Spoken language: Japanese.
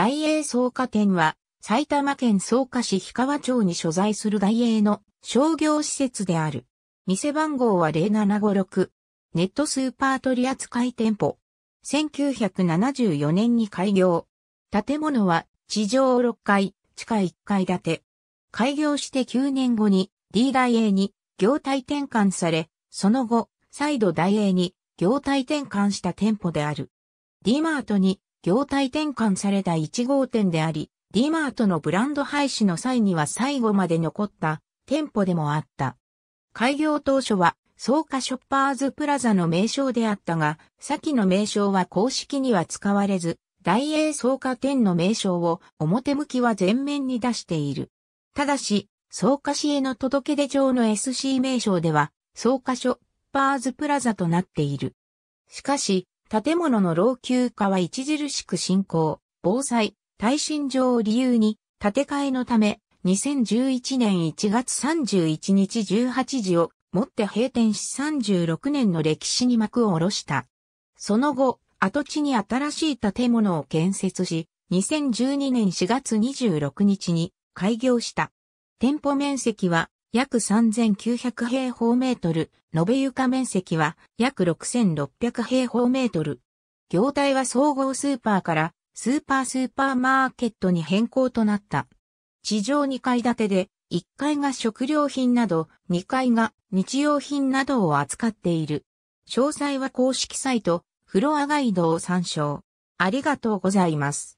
大英草加店は、埼玉県草加市氷川町に所在する大英の商業施設である。店番号は0756。ネットスーパー取扱店舗。1974年に開業。建物は地上6階、地下1階建て。開業して9年後に D 大英に業態転換され、その後、再度大英に業態転換した店舗である。D マートに業態転換された1号店であり、D マートのブランド廃止の際には最後まで残った店舗でもあった。開業当初は草加ショッパーズプラザの名称であったが、先の名称は公式には使われず、大英草加店の名称を表向きは全面に出している。ただし、草加市への届け出上の SC 名称では、草加ショッパーズプラザとなっている。しかし、建物の老朽化は著しく進行、防災、耐震上を理由に、建て替えのため、2011年1月31日18時をもって閉店し36年の歴史に幕を下ろした。その後、跡地に新しい建物を建設し、2012年4月26日に開業した。店舗面積は約3900平方メートル、延べ床面積は約6600平方メートル。業態は総合スーパーからスーパースーパーマーケットに変更となった。地上2階建てで、1階が食料品など、2階が日用品などを扱っている。詳細は公式サイト、フロアガイドを参照。ありがとうございます。